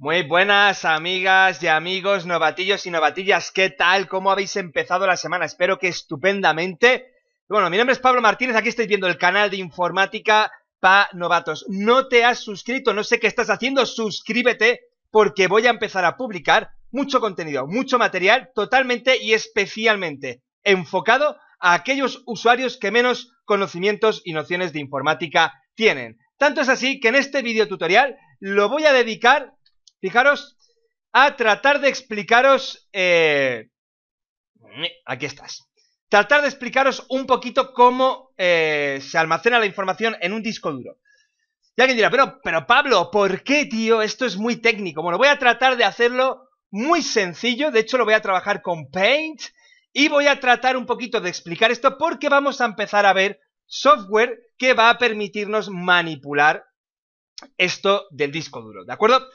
Muy buenas amigas y amigos, novatillos y novatillas, ¿qué tal? ¿Cómo habéis empezado la semana? Espero que estupendamente. Bueno, mi nombre es Pablo Martínez, aquí estáis viendo el canal de informática para novatos. No te has suscrito, no sé qué estás haciendo, suscríbete porque voy a empezar a publicar mucho contenido, mucho material, totalmente y especialmente enfocado a aquellos usuarios que menos conocimientos y nociones de informática tienen. Tanto es así que en este vídeo tutorial lo voy a dedicar fijaros, a tratar de explicaros... Eh, eh, aquí estás. Tratar de explicaros un poquito cómo eh, se almacena la información en un disco duro. Y alguien dirá, pero, pero Pablo, ¿por qué, tío? Esto es muy técnico. Bueno, voy a tratar de hacerlo muy sencillo. De hecho, lo voy a trabajar con Paint. Y voy a tratar un poquito de explicar esto porque vamos a empezar a ver software que va a permitirnos manipular esto del disco duro. ¿De acuerdo?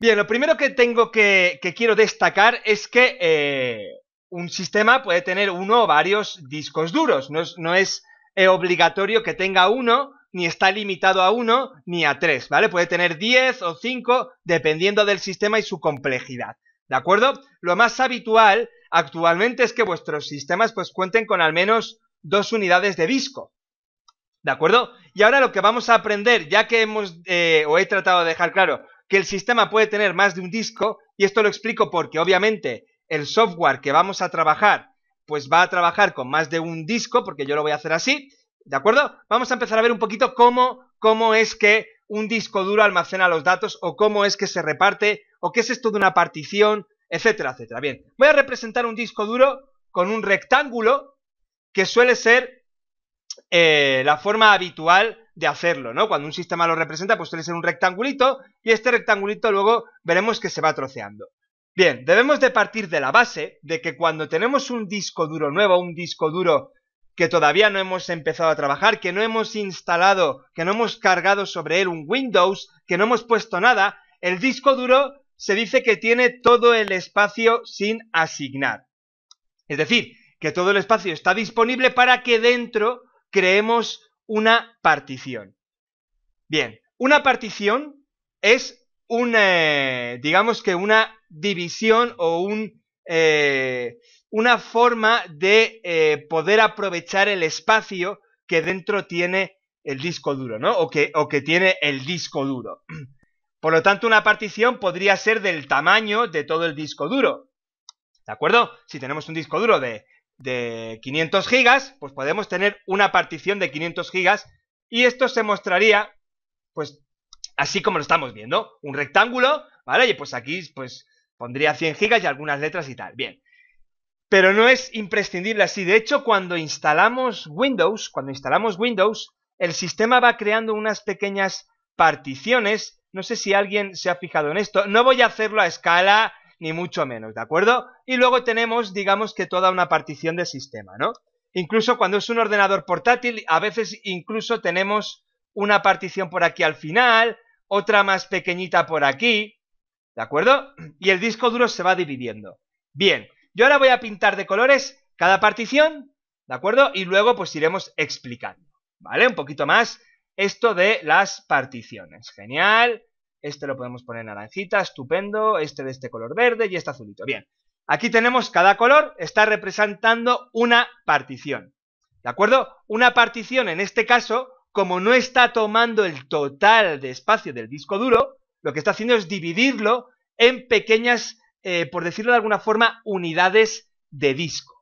Bien, lo primero que tengo que, quiero destacar es que eh, un sistema puede tener uno o varios discos duros. No es, eh, obligatorio que tenga uno, ni está limitado a uno, ni a tres, ¿vale? Puede tener diez o cinco, dependiendo del sistema y su complejidad. ¿De acuerdo? Lo más habitual actualmente es que vuestros sistemas pues cuenten con al menos dos unidades de disco. ¿De acuerdo? Y ahora lo que vamos a aprender, ya que hemos, eh, o he tratado de dejar claro, que el sistema puede tener más de un disco, y esto lo explico porque obviamente el software que vamos a trabajar, pues va a trabajar con más de un disco, porque yo lo voy a hacer así, ¿de acuerdo? Vamos a empezar a ver un poquito cómo, es que un disco duro almacena los datos, o cómo es que se reparte, o qué es esto de una partición, etcétera, etcétera. Bien, voy a representar un disco duro con un rectángulo, que suele ser eh, la forma habitual de hacerlo, ¿no? Cuando un sistema lo representa, pues suele ser un rectangulito y este rectangulito luego veremos que se va troceando. Bien, debemos de partir de la base de que cuando tenemos un disco duro nuevo, un disco duro que todavía no hemos empezado a trabajar, que no hemos instalado, que no hemos cargado sobre él un Windows, que no hemos puesto nada, el disco duro se dice que tiene todo el espacio sin asignar. Es decir, que todo el espacio está disponible para que dentro creemos una partición. Bien, una partición es un, eh, digamos que una división o un, eh, una forma de eh, poder aprovechar el espacio que dentro tiene el disco duro, ¿no? O que, o que tiene el disco duro. Por lo tanto, una partición podría ser del tamaño de todo el disco duro. ¿De acuerdo? Si tenemos un disco duro de de 500 gigas, pues podemos tener una partición de 500 gigas y esto se mostraría, pues, así como lo estamos viendo, un rectángulo, ¿vale? Y pues aquí, pues, pondría 100 gigas y algunas letras y tal, bien. Pero no es imprescindible así, de hecho, cuando instalamos Windows, cuando instalamos Windows, el sistema va creando unas pequeñas particiones, no sé si alguien se ha fijado en esto, no voy a hacerlo a escala ni mucho menos, ¿de acuerdo? Y luego tenemos, digamos que toda una partición de sistema, ¿no? Incluso cuando es un ordenador portátil, a veces incluso tenemos una partición por aquí al final, otra más pequeñita por aquí, ¿de acuerdo? Y el disco duro se va dividiendo. Bien, yo ahora voy a pintar de colores cada partición, ¿de acuerdo? Y luego pues iremos explicando, ¿vale? Un poquito más esto de las particiones. Genial. Este lo podemos poner naranjita, estupendo. Este de este color verde y este azulito. Bien, aquí tenemos cada color, está representando una partición. ¿De acuerdo? Una partición, en este caso, como no está tomando el total de espacio del disco duro, lo que está haciendo es dividirlo en pequeñas, eh, por decirlo de alguna forma, unidades de disco.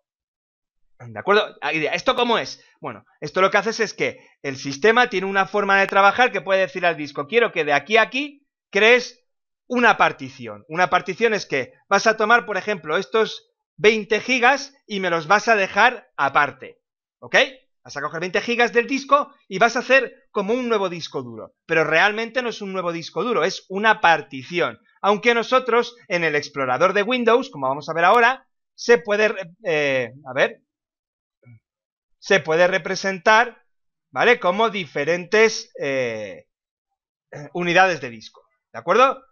¿De acuerdo? Ah, ¿Esto cómo es? Bueno, esto lo que haces es que el sistema tiene una forma de trabajar que puede decir al disco, quiero que de aquí a aquí crees una partición. Una partición es que vas a tomar, por ejemplo, estos 20 gigas y me los vas a dejar aparte. ¿Ok? Vas a coger 20 gigas del disco y vas a hacer como un nuevo disco duro. Pero realmente no es un nuevo disco duro, es una partición. Aunque nosotros en el explorador de Windows, como vamos a ver ahora, se puede... Eh, a ver. Se puede representar, ¿vale? Como diferentes eh, unidades de disco. ¿De acuerdo?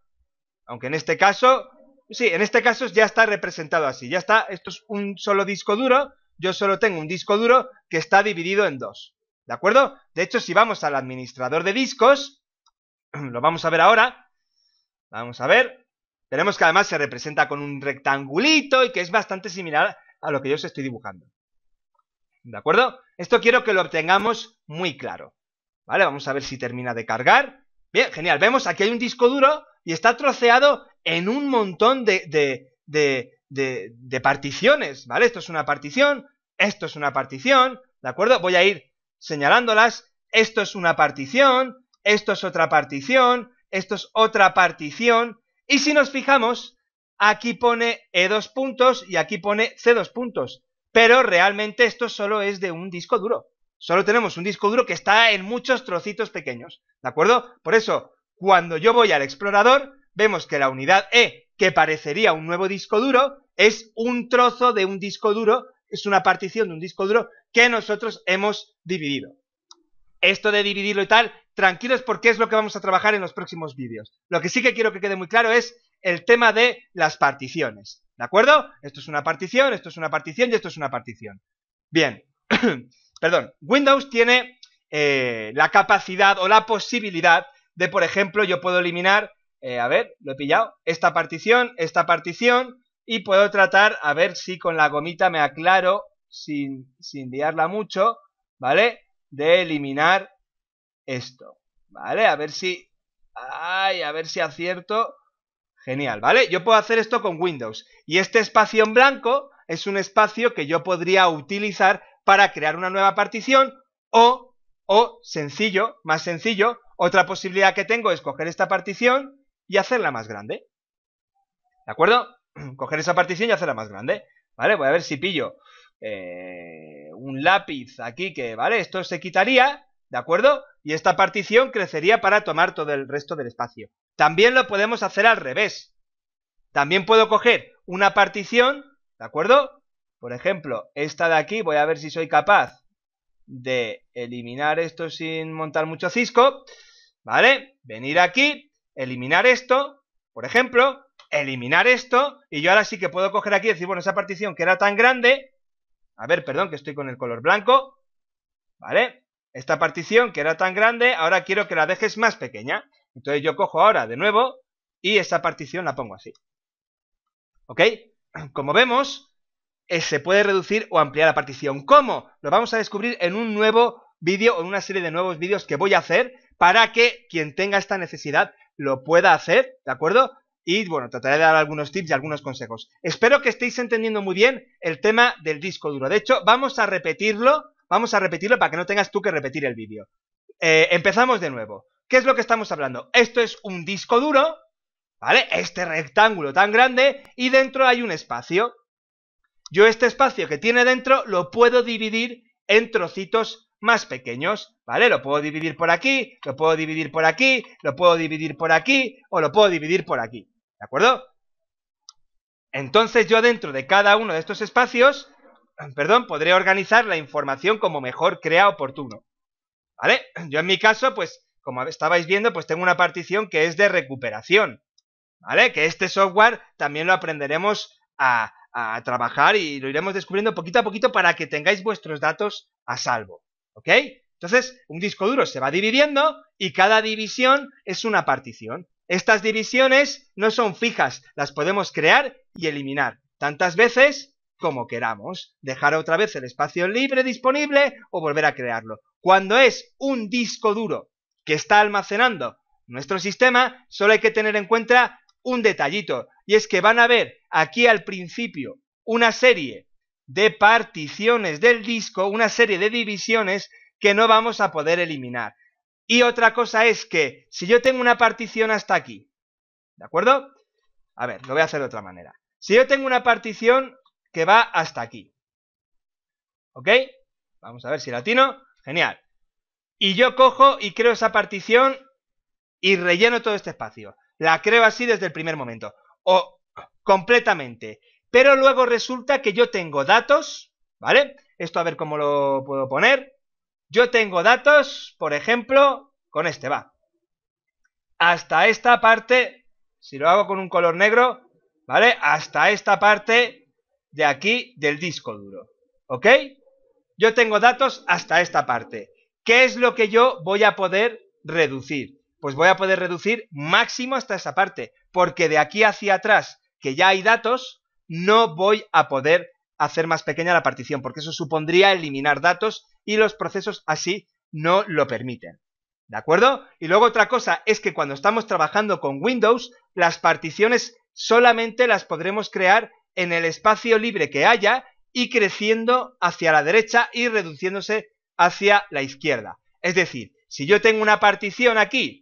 Aunque en este caso, sí, en este caso ya está representado así. Ya está, esto es un solo disco duro. Yo solo tengo un disco duro que está dividido en dos. ¿De acuerdo? De hecho, si vamos al administrador de discos, lo vamos a ver ahora. Vamos a ver. tenemos que además se representa con un rectangulito y que es bastante similar a lo que yo os estoy dibujando. ¿De acuerdo? Esto quiero que lo obtengamos muy claro. ¿Vale? Vamos a ver si termina de cargar. Bien, genial. Vemos aquí hay un disco duro y está troceado en un montón de, particiones, ¿vale? Esto es una partición, esto es una partición, ¿de acuerdo? Voy a ir señalándolas. Esto es una partición, esto es otra partición, esto es otra partición. Y si nos fijamos, aquí pone E dos puntos y aquí pone C dos puntos. Pero realmente esto solo es de un disco duro. Solo tenemos un disco duro que está en muchos trocitos pequeños, ¿de acuerdo? Por eso, cuando yo voy al explorador, vemos que la unidad E, que parecería un nuevo disco duro, es un trozo de un disco duro, es una partición de un disco duro que nosotros hemos dividido. Esto de dividirlo y tal, tranquilos porque es lo que vamos a trabajar en los próximos vídeos. Lo que sí que quiero que quede muy claro es el tema de las particiones, ¿de acuerdo? Esto es una partición, esto es una partición y esto es una partición. Bien, perdón, Windows tiene eh, la capacidad o la posibilidad de, por ejemplo, yo puedo eliminar, eh, a ver, lo he pillado, esta partición, esta partición, y puedo tratar, a ver si con la gomita me aclaro, sin, sin liarla mucho, ¿vale? De eliminar esto, ¿vale? A ver si... Ay, a ver si acierto. Genial, ¿vale? Yo puedo hacer esto con Windows. Y este espacio en blanco es un espacio que yo podría utilizar para crear una nueva partición o, o sencillo, más sencillo, otra posibilidad que tengo es coger esta partición y hacerla más grande. ¿De acuerdo? Coger esa partición y hacerla más grande. ¿Vale? Voy a ver si pillo eh, un lápiz aquí que, ¿vale? Esto se quitaría, ¿de acuerdo? Y esta partición crecería para tomar todo el resto del espacio. También lo podemos hacer al revés. También puedo coger una partición, ¿de acuerdo? Por ejemplo, esta de aquí, voy a ver si soy capaz de eliminar esto sin montar mucho cisco, ¿vale? Venir aquí, eliminar esto, por ejemplo, eliminar esto, y yo ahora sí que puedo coger aquí y decir, bueno, esa partición que era tan grande, a ver, perdón, que estoy con el color blanco, ¿vale? Esta partición que era tan grande, ahora quiero que la dejes más pequeña. Entonces yo cojo ahora de nuevo y esta partición la pongo así. ¿Ok? Como vemos, eh, se puede reducir o ampliar la partición. ¿Cómo? Lo vamos a descubrir en un nuevo vídeo, O en una serie de nuevos vídeos que voy a hacer para que quien tenga esta necesidad lo pueda hacer, ¿de acuerdo? Y bueno, trataré de dar algunos tips y algunos consejos. Espero que estéis entendiendo muy bien el tema del disco duro. De hecho, vamos a repetirlo, vamos a repetirlo para que no tengas tú que repetir el vídeo. Eh, empezamos de nuevo. ¿Qué es lo que estamos hablando? Esto es un disco duro, ¿vale? Este rectángulo tan grande y dentro hay un espacio yo este espacio que tiene dentro lo puedo dividir en trocitos más pequeños, ¿vale? Lo puedo dividir por aquí, lo puedo dividir por aquí, lo puedo dividir por aquí o lo puedo dividir por aquí, ¿de acuerdo? Entonces yo dentro de cada uno de estos espacios, perdón, podré organizar la información como mejor crea oportuno, ¿vale? Yo en mi caso, pues, como estabais viendo, pues tengo una partición que es de recuperación, ¿vale? Que este software también lo aprenderemos a, a trabajar y lo iremos descubriendo poquito a poquito para que tengáis vuestros datos a salvo. ¿Ok? Entonces, un disco duro se va dividiendo y cada división es una partición. Estas divisiones no son fijas, las podemos crear y eliminar tantas veces como queramos. Dejar otra vez el espacio libre disponible o volver a crearlo. Cuando es un disco duro que está almacenando nuestro sistema, solo hay que tener en cuenta un detallito y es que van a ver aquí al principio una serie de particiones del disco, una serie de divisiones que no vamos a poder eliminar. Y otra cosa es que si yo tengo una partición hasta aquí, ¿de acuerdo? A ver, lo voy a hacer de otra manera. Si yo tengo una partición que va hasta aquí, ¿ok? Vamos a ver si latino, genial. Y yo cojo y creo esa partición y relleno todo este espacio. La creo así desde el primer momento o completamente. Pero luego resulta que yo tengo datos, ¿vale? Esto a ver cómo lo puedo poner. Yo tengo datos, por ejemplo, con este va. Hasta esta parte, si lo hago con un color negro, ¿vale? Hasta esta parte de aquí del disco duro, ¿ok? Yo tengo datos hasta esta parte. ¿Qué es lo que yo voy a poder reducir? pues voy a poder reducir máximo hasta esa parte, porque de aquí hacia atrás, que ya hay datos, no voy a poder hacer más pequeña la partición, porque eso supondría eliminar datos y los procesos así no lo permiten. ¿De acuerdo? Y luego otra cosa es que cuando estamos trabajando con Windows, las particiones solamente las podremos crear en el espacio libre que haya y creciendo hacia la derecha y reduciéndose hacia la izquierda. Es decir, si yo tengo una partición aquí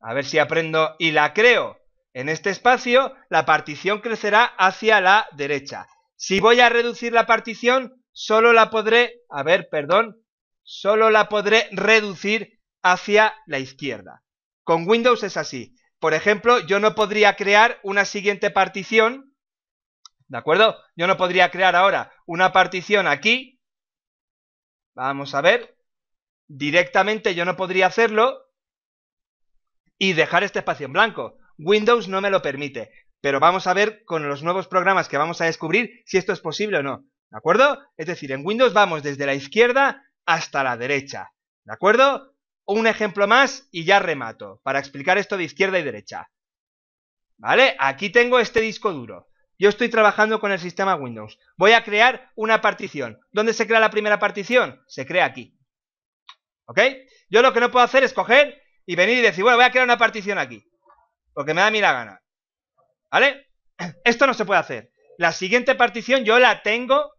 a ver si aprendo y la creo. En este espacio, la partición crecerá hacia la derecha. Si voy a reducir la partición, solo la podré... A ver, perdón. Solo la podré reducir hacia la izquierda. Con Windows es así. Por ejemplo, yo no podría crear una siguiente partición. ¿De acuerdo? Yo no podría crear ahora una partición aquí. Vamos a ver. Directamente yo no podría hacerlo y dejar este espacio en blanco. Windows no me lo permite, pero vamos a ver con los nuevos programas que vamos a descubrir si esto es posible o no. ¿De acuerdo? Es decir, en Windows vamos desde la izquierda hasta la derecha. ¿De acuerdo? Un ejemplo más y ya remato para explicar esto de izquierda y derecha. ¿Vale? Aquí tengo este disco duro. Yo estoy trabajando con el sistema Windows. Voy a crear una partición. ¿Dónde se crea la primera partición? Se crea aquí. ¿Ok? Yo lo que no puedo hacer es coger y venir y decir, bueno, voy a crear una partición aquí. Porque me da a mí la gana. ¿Vale? Esto no se puede hacer. La siguiente partición yo la tengo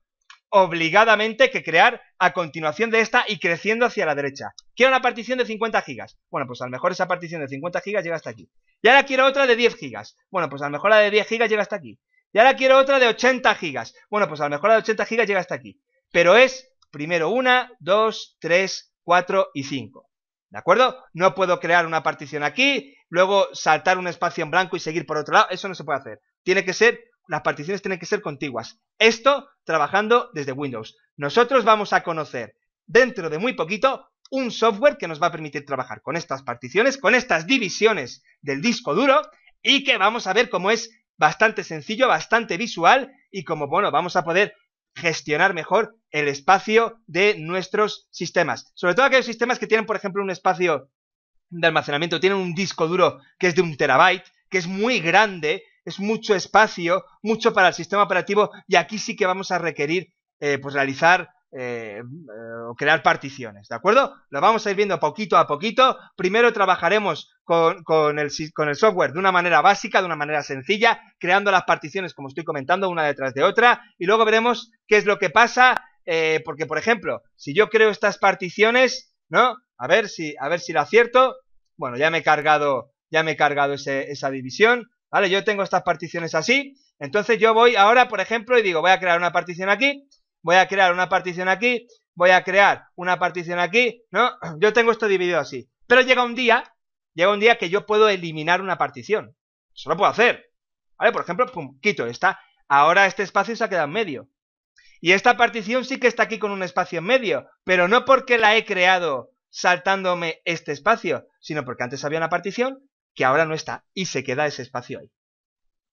obligadamente que crear a continuación de esta y creciendo hacia la derecha. Quiero una partición de 50 gigas. Bueno, pues a lo mejor esa partición de 50 gigas llega hasta aquí. Y ahora quiero otra de 10 gigas. Bueno, pues a lo mejor la de 10 gigas llega hasta aquí. Y ahora quiero otra de 80 gigas. Bueno, pues a lo mejor la de 80 gigas llega hasta aquí. Pero es primero una, dos, tres, cuatro y cinco. ¿De acuerdo? No puedo crear una partición aquí, luego saltar un espacio en blanco y seguir por otro lado. Eso no se puede hacer. Tiene que ser, las particiones tienen que ser contiguas. Esto trabajando desde Windows. Nosotros vamos a conocer dentro de muy poquito un software que nos va a permitir trabajar con estas particiones, con estas divisiones del disco duro y que vamos a ver cómo es bastante sencillo, bastante visual y como, bueno, vamos a poder gestionar mejor el espacio de nuestros sistemas. Sobre todo aquellos sistemas que tienen, por ejemplo, un espacio de almacenamiento, tienen un disco duro que es de un terabyte, que es muy grande, es mucho espacio, mucho para el sistema operativo, y aquí sí que vamos a requerir eh, pues realizar eh, eh, o crear particiones, ¿de acuerdo? Lo vamos a ir viendo poquito a poquito. Primero trabajaremos con, el, con, el, software de una manera básica, de una manera sencilla, creando las particiones, como estoy comentando, una detrás de otra, y luego veremos qué es lo que pasa, eh, porque, por ejemplo, si yo creo estas particiones, ¿no? A ver si, a ver si la acierto. Bueno, ya me he cargado, ya me he cargado esa división, ¿vale? Yo tengo estas particiones así, entonces yo voy ahora, por ejemplo, y digo, voy a crear una partición aquí, voy a crear una partición aquí, voy a crear una partición aquí, ¿no? Yo tengo esto dividido así. Pero llega un día, llega un día que yo puedo eliminar una partición. Eso lo puedo hacer. ¿Vale? Por ejemplo, quito esta. Ahora este espacio se ha quedado en medio. Y esta partición sí que está aquí con un espacio en medio, pero no porque la he creado saltándome este espacio, sino porque antes había una partición que ahora no está y se queda ese espacio ahí.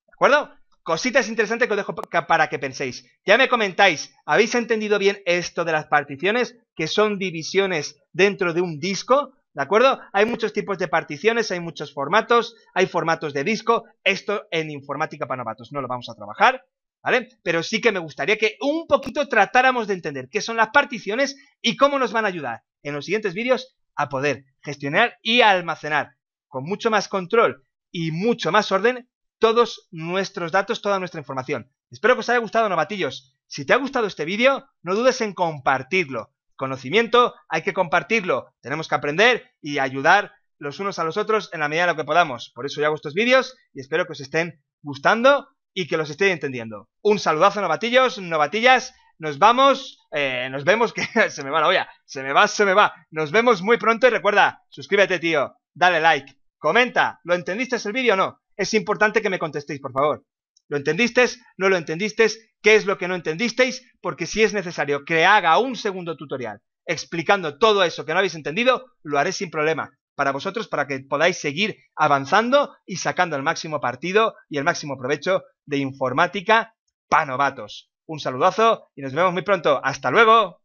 ¿De acuerdo? Cositas interesantes que os dejo para que penséis. Ya me comentáis, ¿habéis entendido bien esto de las particiones? Que son divisiones dentro de un disco, ¿de acuerdo? Hay muchos tipos de particiones, hay muchos formatos, hay formatos de disco. Esto en informática para novatos no lo vamos a trabajar, ¿vale? Pero sí que me gustaría que un poquito tratáramos de entender qué son las particiones y cómo nos van a ayudar en los siguientes vídeos a poder gestionar y almacenar con mucho más control y mucho más orden todos nuestros datos, toda nuestra información. Espero que os haya gustado, novatillos. Si te ha gustado este vídeo, no dudes en compartirlo. Conocimiento hay que compartirlo, tenemos que aprender y ayudar los unos a los otros en la medida de lo que podamos. Por eso yo hago estos vídeos y espero que os estén gustando y que los estéis entendiendo. Un saludazo, novatillos, novatillas. Nos vamos, eh, nos vemos, que se me va la olla, se me va, se me va. Nos vemos muy pronto y recuerda, suscríbete, tío, dale like, comenta, ¿lo entendiste el vídeo o no? Es importante que me contestéis, por favor. ¿Lo entendisteis? ¿No lo entendisteis? ¿Qué es lo que no entendisteis? Porque si es necesario que haga un segundo tutorial explicando todo eso que no habéis entendido, lo haré sin problema para vosotros, para que podáis seguir avanzando y sacando el máximo partido y el máximo provecho de informática para novatos. Un saludazo y nos vemos muy pronto. ¡Hasta luego!